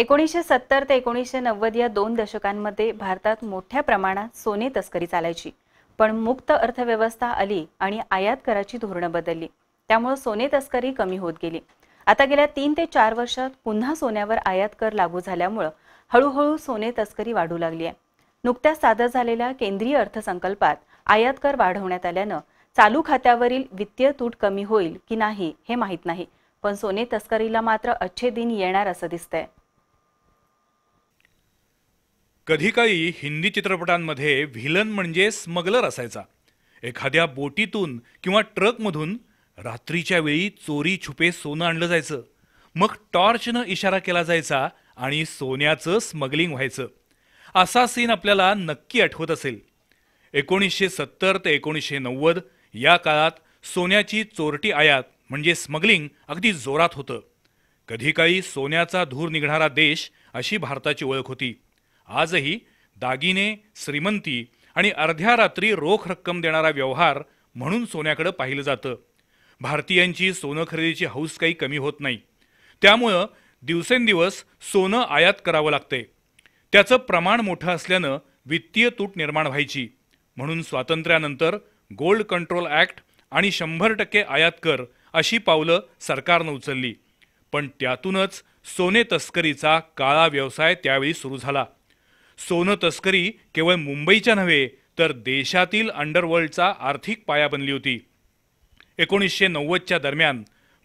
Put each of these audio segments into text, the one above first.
एकोणीसशे सत्तर ते एकोणीसशे नव्वद या दोन दशकांमध्ये भारतात मोठ्या प्रमाणात सोने तस्करी चालायची पण मुक्त अर्थव्यवस्था आली आणि आयात कराची धोरणं बदलली त्यामुळे सोने तस्करी कमी होत गेली आता गेल्या तीन ते चार वर्षात पुन्हा सोन्यावर आयात कर लागू झाल्यामुळं हळूहळू सोने तस्करी वाढू लागली आहे नुकत्याच सादर झालेल्या केंद्रीय अर्थसंकल्पात आयात कर वाढवण्यात आल्यानं चालू खात्यावरील वित्तीय तूट कमी होईल की नाही हे माहीत नाही पण सोने तस्करीला मात्र अच्छे दिन येणार असं दिसतंय कधी काळी हिंदी चित्रपटांमध्ये व्हिलन म्हणजे स्मगलर असायचा एखाद्या बोटीतून किंवा ट्रकमधून रात्रीच्या वेळी चोरी छुपे सोनं आणलं जायचं मग टॉर्चनं इशारा केला जायचा आणि सोन्याचं स्मगलिंग व्हायचं असा सीन आपल्याला नक्की आठवत असेल एकोणीसशे सत्तर ते एकोणीसशे नव्वद या काळात सोन्याची चोरटी आयात म्हणजे स्मगलिंग अगदी जोरात होतं कधी काळी सोन्याचा धूर निघणारा देश अशी भारताची ओळख होती आजही दागिने श्रीमंती आणि अर्ध्या रात्री रोख रक्कम देणारा व्यवहार म्हणून सोन्याकडे पाहिलं जातं भारतीयांची सोनं खरेदीची हौस काही कमी होत नाही त्यामुळं दिवसेंदिवस सोनं आयात करावं लागतंय त्याचं प्रमाण मोठं असल्यानं वित्तीय तूट निर्माण व्हायची म्हणून स्वातंत्र्यानंतर गोल्ड कंट्रोल ॲक्ट आणि शंभर टक्के आयात कर अशी पावलं सरकारनं उचलली पण त्यातूनच सोने तस्करीचा काळा व्यवसाय त्यावेळी सुरू झाला सोनं तस्करी केवळ मुंबईच्या नव्हे तर देशातील अंडरवर्ल्डचा आर्थिक पाया बनली होती एकोणीसशे नव्वदच्या दरम्यान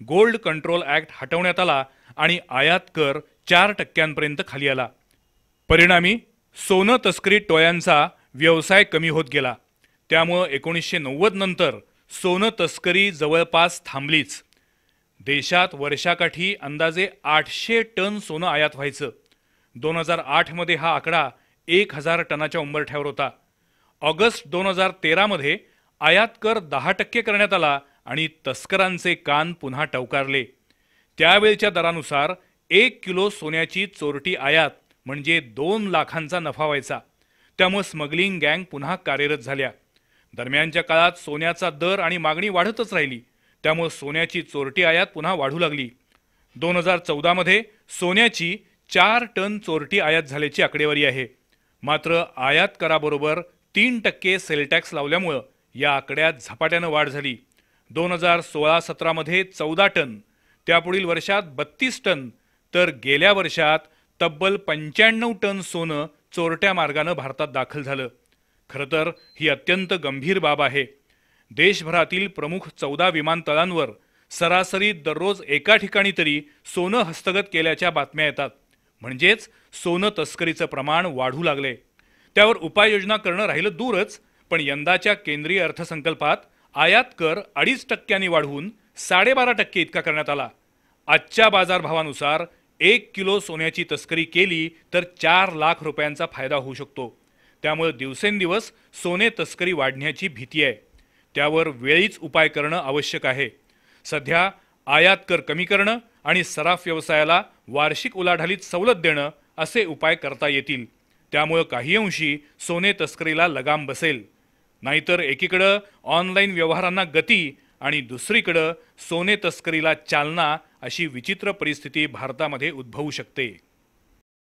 गोल्ड कंट्रोल ॲक्ट हटवण्यात आला आणि आयात कर चार टक्क्यांपर्यंत खाली आला परिणामी सोनं तस्करी टोळ्यांचा व्यवसाय कमी होत गेला त्यामुळं एकोणीसशे नव्वदनंतर नंतर सोनं तस्करी जवळपास थांबलीच देशात वर्षाकाठी अंदाजे आठशे टन सोनं आयात व्हायचं दोन हजार आठमध्ये हा आकडा एक हजार टनाच्या उंबरठ्यावर होता ऑगस्ट दोन हजार तेरामध्ये आयात कर दहा टक्के करण्यात आला आणि तस्करांचे कान पुन्हा टवकारले त्यावेळच्या दरानुसार एक किलो सोन्याची चोरटी आयात म्हणजे दोन लाखांचा नफा व्हायचा त्यामुळे स्मगलिंग गँग पुन्हा कार्यरत झाल्या दरम्यानच्या काळात सोन्याचा दर आणि मागणी वाढतच राहिली त्यामुळे सोन्याची चोरटी आयात पुन्हा वाढू लागली दोन हजार चौदामध्ये सोन्याची चार टन चोरटी आयात झाल्याची आकडेवारी आहे मात्र आयात कराबरोबर तीन टक्के सेलटॅक्स लावल्यामुळं या आकड्यात झपाट्यानं वाढ झाली दोन हजार सोळा सतरामध्ये चौदा टन त्यापुढील वर्षात बत्तीस टन तर गेल्या वर्षात तब्बल पंच्याण्णव टन सोनं चोरट्या मार्गानं भारतात दाखल झालं खरं तर ही अत्यंत गंभीर बाब आहे देशभरातील प्रमुख चौदा विमानतळांवर सरासरी दररोज एका ठिकाणी तरी सोनं हस्तगत केल्याच्या बातम्या येतात म्हणजेच सोनं तस्करीचं प्रमाण वाढू लागले त्यावर उपाययोजना करणं राहिलं दूरच पण यंदाच्या केंद्रीय अर्थसंकल्पात आयात कर अडीच टक्क्यांनी वाढवून साडेबारा टक्के इतका करण्यात आला आजच्या बाजारभावानुसार एक किलो सोन्याची तस्करी केली तर चार लाख रुपयांचा फायदा होऊ शकतो त्यामुळे दिवसेंदिवस सोने तस्करी वाढण्याची भीती आहे त्यावर वेळीच उपाय करणं आवश्यक आहे सध्या आयात कर कमी करणं आणि सराफ व्यवसायाला वार्षिक उलाढालीत सवलत देणं असे उपाय करता येतील त्यामुळं काही अंशी सोने तस्करीला लगाम बसेल नाहीतर एकीकडं ऑनलाईन व्यवहारांना गती आणि दुसरीकडं सोने तस्करीला चालना अशी विचित्र परिस्थिती भारतामध्ये उद्भवू शकते